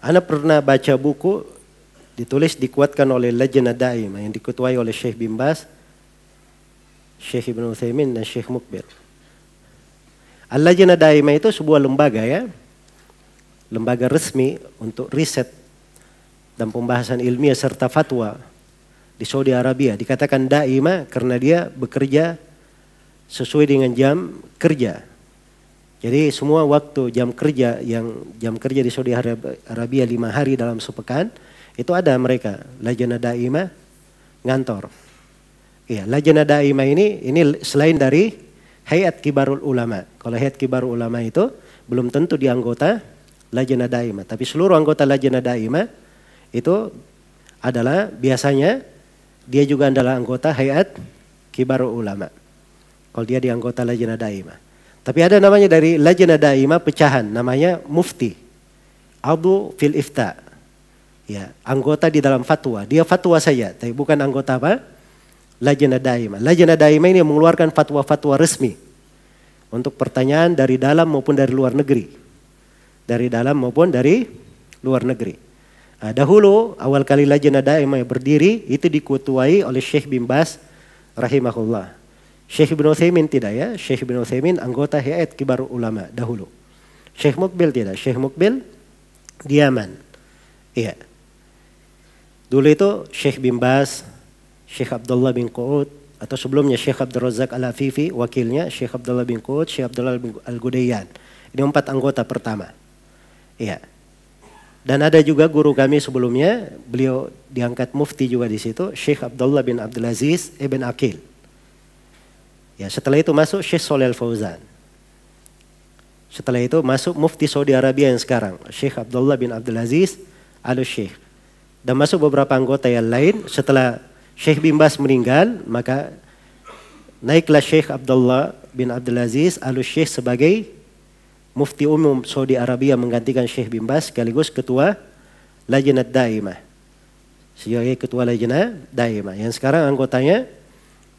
anda pernah baca buku ditulis dikuatkan oleh Lajnah Da'ima yang diketuai oleh Syekh bin Bas, Syekh Ibn Uthaymin dan Syekh Mukbir. Al-Lajnah Da'ima itu sebuah lembaga ya, lembaga resmi untuk riset dan pembahasan ilmiah serta fatwa di Saudi Arabia. Dikatakan Da'ima karena dia bekerja sesuai dengan jam kerja jadi semua waktu jam kerja yang jam kerja di Saudi Arabia lima hari dalam sepekan itu ada mereka lajana daima ngantor. Iya, lajana daima ini ini selain dari hayat kibarul ulama. Kalau hayat kibarul ulama itu belum tentu di anggota lajana daima, tapi seluruh anggota lajana daima itu adalah biasanya dia juga adalah anggota hayat kibarul ulama. Kalau dia di anggota lajana daima. Tapi ada namanya dari Lajna daima pecahan namanya mufti. Abu fil ifta. Ya, anggota di dalam fatwa. Dia fatwa saja, tapi bukan anggota apa? Lajna daima. Lajna daima ini mengeluarkan fatwa-fatwa resmi untuk pertanyaan dari dalam maupun dari luar negeri. Dari dalam maupun dari luar negeri. Nah, dahulu awal kali Lajna daima berdiri itu dikutuai oleh Syekh Bimbas rahimahullah. Syekh Ibn Uthaymin tidak ya. Syekh Ibn Uthaymin anggota Hayat Kibar Ulama dahulu. Syekh Mukbil tidak. Syekh Mukbil diaman, Iya. Dulu itu Syekh bin Bas, Syekh Abdullah bin Qud, atau sebelumnya Syekh Abdul Razak Al-Afifi, wakilnya Syekh Abdullah bin Qud, Syekh Abdullah bin Al-Gudayyan. Ini empat anggota pertama. Iya. Dan ada juga guru kami sebelumnya, beliau diangkat mufti juga di situ, Syekh Abdullah bin Abdul Aziz Ibn Akil. Ya, setelah itu masuk Syekh Solel Fauzan. Setelah itu masuk Mufti Saudi Arabia yang sekarang, Syekh Abdullah bin Abdul Aziz Al Syekh. Dan masuk beberapa anggota yang lain setelah Syekh bin Bas meninggal, maka naiklah Syekh Abdullah bin Abdul Aziz Al Syekh sebagai Mufti Umum Saudi Arabia menggantikan Syekh bin Bas sekaligus ketua Lajnah Daimah. Sebagai ketua Lajnah Daimah yang sekarang anggotanya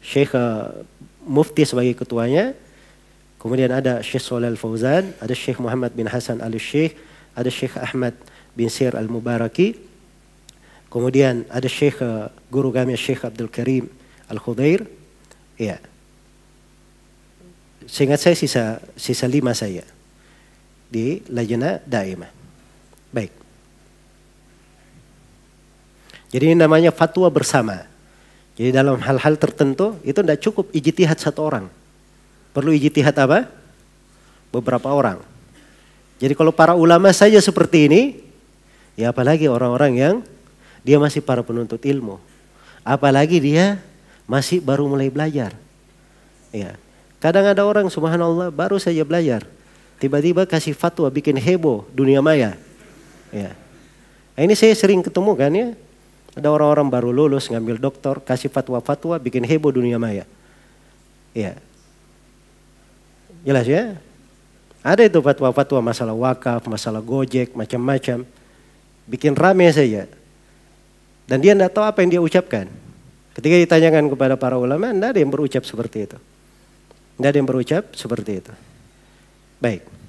Syekh eh, Mufti sebagai ketuanya. Kemudian ada Syekh Solal Fauzan, ada Syekh Muhammad bin Hasan al-Syekh, ada Syekh Ahmad bin Sir al-Mubaraki. Kemudian ada Syekh eh, guru kami Syekh Abdul Karim al-Khudair. Ya. Seingat saya sisa sisa lima saya di Lajana daimah. Baik. Jadi ini namanya fatwa bersama. Jadi dalam hal-hal tertentu itu tidak cukup ijtihad satu orang. Perlu ijtihad apa? Beberapa orang. Jadi kalau para ulama saja seperti ini, ya apalagi orang-orang yang dia masih para penuntut ilmu. Apalagi dia masih baru mulai belajar. Ya. Kadang ada orang subhanallah baru saja belajar. Tiba-tiba kasih fatwa bikin heboh dunia maya. Ya. Nah, ini saya sering ketemu kan ya ada orang-orang baru lulus ngambil doktor, kasih fatwa-fatwa, bikin heboh dunia maya. Iya. Jelas ya? Ada itu fatwa-fatwa masalah wakaf, masalah gojek, macam-macam. Bikin rame saja. Dan dia tidak tahu apa yang dia ucapkan. Ketika ditanyakan kepada para ulama, tidak ada yang berucap seperti itu. Tidak ada yang berucap seperti itu. Baik.